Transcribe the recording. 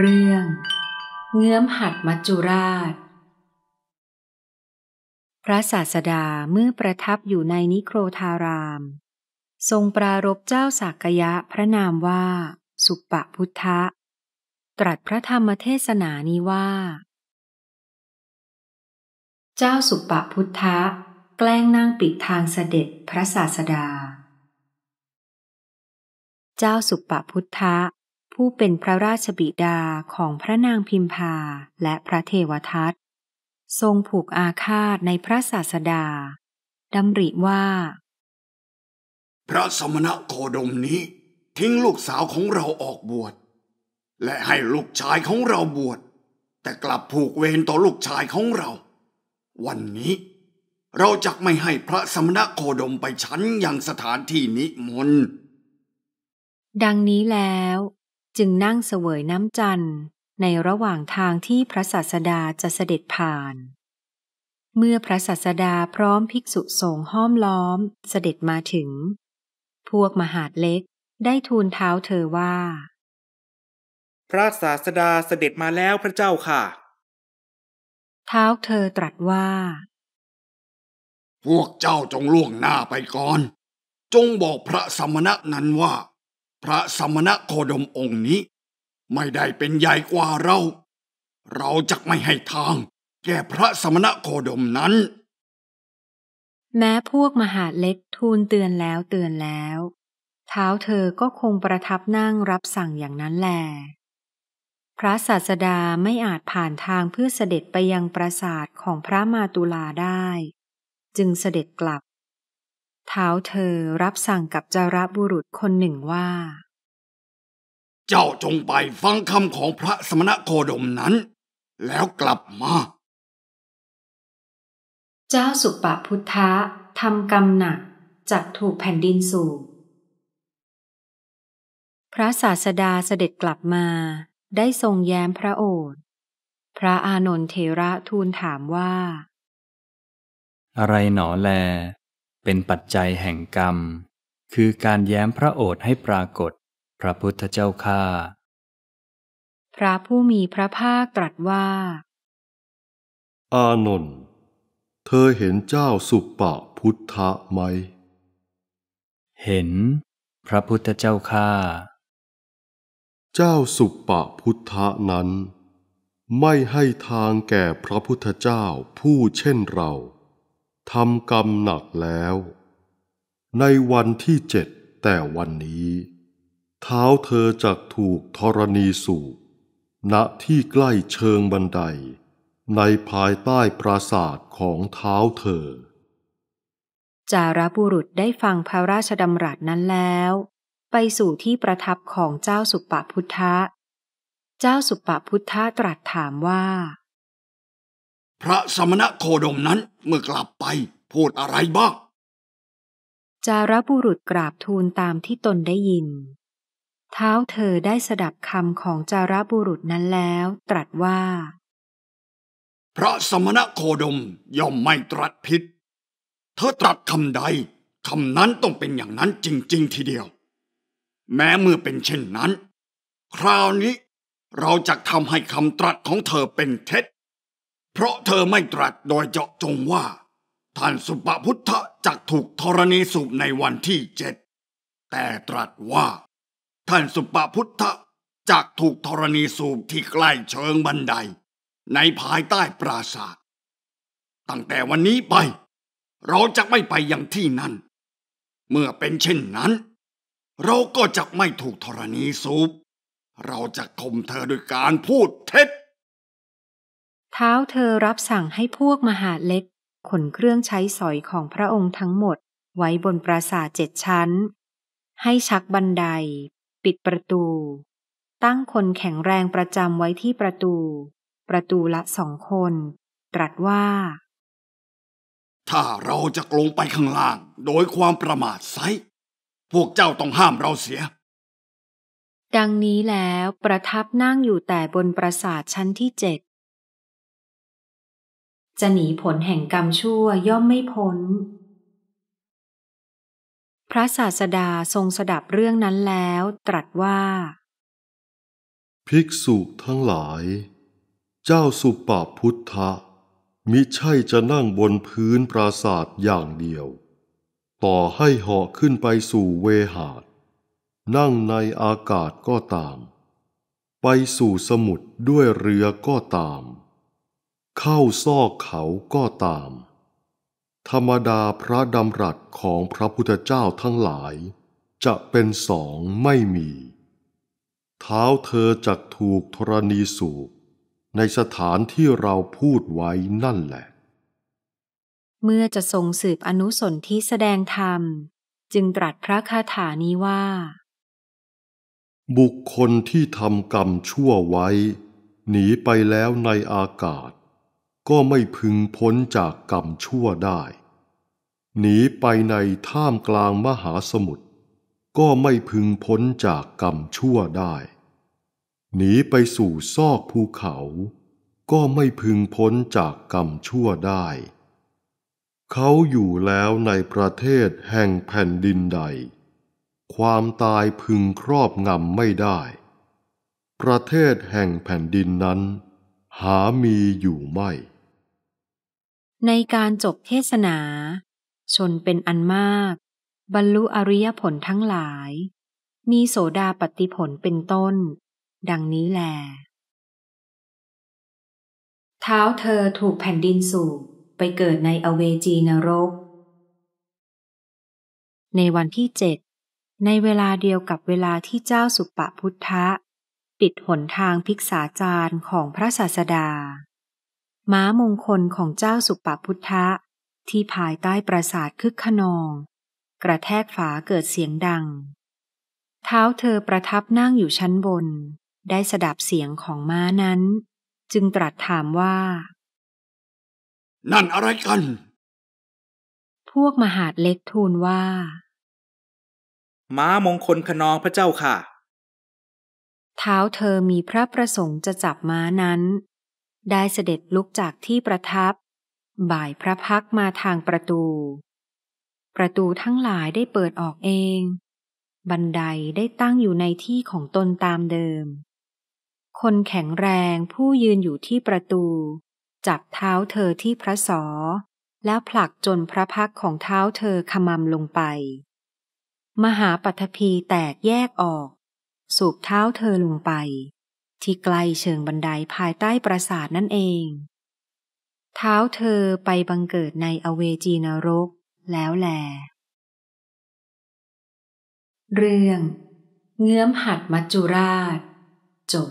เรื่องเงื้อมหัดมัจจุราช พระศาสดาเมื่อประทับอยู่ในนิโครธาราม ทรงปรารบเจ้าสักยะพระนามว่าสุปปพุทธะตรัสพระธรรมเทศนานี้ว่า เจ้าสุปปพุทธะแกล้งนั่งปิดทางเสด็จพระศาสดา เจ้าสุปปพุทธะผู้เป็นพระราชบิดาของพระนางพิมพาและพระเทวทัตทรงผูกอาฆาตในพระศาสดาดำริว่า พระสมณะโคดมนี้ทิ้งลูกสาวของเราออกบวช และให้ลูกชายของเราบวช แต่กลับผูกเวรต่อลูกชายของเรา วันนี้ เราจะไม่ให้พระสมณะโคดมไปชั้นย่างสถานที่นิมนต์ดังนี้แล้วจึงนั่งเสวยน้ำจันทร์ ในระหว่างทางที่พระศาสดาจะเสด็จผ่าน เมื่อพระศาสดาพร้อมภิกษุสงฆ์ห้อมล้อม เสด็จมาถึง พวกมหาดเล็กได้ทูลเท้าเธอว่า พระศาสดาเสด็จมาแล้วพระเจ้าค่ะ เท้าเธอตรัสว่า พวกเจ้าจงล่วงหน้าไปก่อน จงบอกพระสมณะนั้นว่าพระสมณะโคดมองค์นี้ไม่ได้เป็นใหญ่กว่าเรา เราจะไม่ให้ทางแก่พระสมณะโคดมนั้น แม้พวกมหาเล็กทูลเตือนแล้วเตือนแล้วเท้าเธอก็คงประทับนั่งรับสั่งอย่างนั้นแล พระศาสดาไม่อาจผ่านทางเพื่อเสด็จไปยังปราสาทของพระมาตุลาได้ จึงเสด็จกลับเท้าเธอรับสั่งกับจาระบุรุษคนหนึ่งว่า เจ้าจงไปฟังคำของพระสมณะโคดมนั้น แล้วกลับมา เจ้าสุปพุทธะทำกรรมหนักจากถูกแผ่นดินสูง พระศาสดาเสด็จกลับมาได้ทรงแย้มพระโอษฐ์ พระอานนทเทระทูลถามว่า อะไรหนอแลเป็นปัจจัยแห่งกรรม คือการแย้มพระโอษฐ์ให้ปรากฏ พระพุทธเจ้าข้าพระผู้มีพระภาคตรัสว่า อานนท์ เธอเห็นเจ้าสุปปะพุทธะไหม เห็น พระพุทธเจ้าข้าเจ้าสุปปะพุทธะนั้น ไม่ให้ทางแก่พระพุทธเจ้าผู้เช่นเราทำกรรมหนักแล้ว ในวันที่เจ็ดแต่วันนี้ เท้าเธอจักถูกธรณีสูบณที่ใกล้เชิงบันได ในภายใต้ปราสาทของเท้าเธอ จารบุรุษได้ฟังพระราชดำรัสนั้นแล้ว ไปสู่ที่ประทับของเจ้าสุปปพุทธะเจ้าสุปปพุทธะตรัสถามว่าพระสมณะโคดมนั้นเมื่อกลับไปพูดอะไรบ้าง จารบุรุษกราบทูลตามที่ตนได้ยินเท้าเธอได้สดับคำของจารบุรุษนั้นแล้วตรัสว่า พระสมณะโคดมย่อมไม่ตรัสผิดเธอตรัสคำใดคำนั้นต้องเป็นอย่างนั้นจริงๆทีเดียว แม้เมื่อเป็นเช่นนั้น คราวนี้เราจะทำให้คำตรัสของเธอเป็นเท็จเพราะเธอไม่ตรัสโดยเจาะจงว่า ท่านสุปพุทธะจะถูกธรณีสูบในวันที่เจ็ดแต่ตรัสว่า ท่านสุปพุทธะจะถูกธรณีสูบที่ใกล้เชิงบันได ในภายใต้ปราสาทตั้งแต่วันนี้ไป เราจะไม่ไปยังที่นั่นเมื่อเป็นเช่นนั้น เราก็จะไม่ถูกธรณีสูบเราจะข่มเธอโดยการพูดเท็จเท้าเธอรับสั่งให้พวกมหาเล็ก ขนเครื่องใช้สอยของพระองค์ทั้งหมดไว้บนปราสาทเจ็ดชั้น ให้ชักบันได ปิดประตู ตั้งคนแข็งแรงประจำไว้ที่ประตู ประตูละสองคน ตรัสว่า ถ้าเราจะลงไปข้างล่างโดยความประมาทไซพวกเจ้าต้องห้ามเราเสีย ดังนี้แล้วประทับนั่งอยู่แต่บนปราสาทชั้นที่เจ็ดจะหนีผลแห่งกรรมชั่วย่อมไม่พ้น พระศาสดาทรงสดับเรื่องนั้นแล้วตรัสว่า ภิกษุทั้งหลาย เจ้าสุปาพุทธะ มิใช่จะนั่งบนพื้นปราสาทอย่างเดียว ต่อให้เหาะขึ้นไปสู่เวหาด นั่งในอากาศก็ตาม ไปสู่สมุทรด้วยเรือก็ตามเข้าซอกเขาก็ตาม ธรรมดาพระดำรัสของพระพุทธเจ้าทั้งหลายจะเป็นสองไม่มี เท้าเธอจักถูกธรณีสูบในสถานที่เราพูดไว้นั่นแหละ เมื่อจะทรงสืบอนุสนที่แสดงธรรมจึงตรัสพระคาถานี้ว่า บุคคลที่ทำกรรมชั่วไว้ หนีไปแล้วในอากาศก็ไม่พึงพ้นจากกรรมชั่วได้ หนีไปในท่ามกลางมหาสมุทรก็ไม่พึงพ้นจากกรรมชั่วได้ หนีไปสู่ซอกภูเขา ก็ไม่พึงพ้นจากกรรมชั่วได้ เขาอยู่แล้วในประเทศแห่งแผ่นดินใด ความตายพึงครอบงำไม่ได้ ประเทศแห่งแผ่นดินนั้นหามีอยู่ไม่ในการจบเทศนา ชนเป็นอันมาก บรรลุอริยผลทั้งหลาย มีโสดาปฏิผลเป็นต้น ดังนี้แลเท้าเธอถูกแผ่นดินสูบไปเกิดในอเวจีนรก ในวันที่เจ็ดในเวลาเดียวกับเวลาที่เจ้าสุปปพุทธะ ปิดหนทางภิกษาจารย์ของพระศาสดาม้ามงคลของเจ้าสุปปพุทธะที่ภายใต้ปราสาทคึกขนอง กระแทกฝาเกิดเสียงดัง เท้าเธอประทับนั่งอยู่ชั้นบน ได้สดับเสียงของม้านั้น จึงตรัสถามว่า นั่นอะไรกัน พวกมหาดเล็กทูลว่า ม้ามงคลขนองพระเจ้าค่ะ เท้าเธอมีพระประสงค์จะจับม้านั้นได้เสด็จลุกจากที่ประทับ บ่ายพระพักมาทางประตู ประตูทั้งหลายได้เปิดออกเอง บันไดได้ตั้งอยู่ในที่ของตนตามเดิม คนแข็งแรงผู้ยืนอยู่ที่ประตูจับเท้าเธอที่พระสอ แล้วผลักจนพระพักของเท้าเธอขมำลงไป มหาปัทภีแตกแยกออก สูบเท้าเธอลงไปที่ไกลเชิงบันไดภายใต้ปราสาทนั่นเอง เท้าเธอไปบังเกิดในอเวจีนรก แล้วแล เรื่องเงื้อมหัดมัจจุราช จบ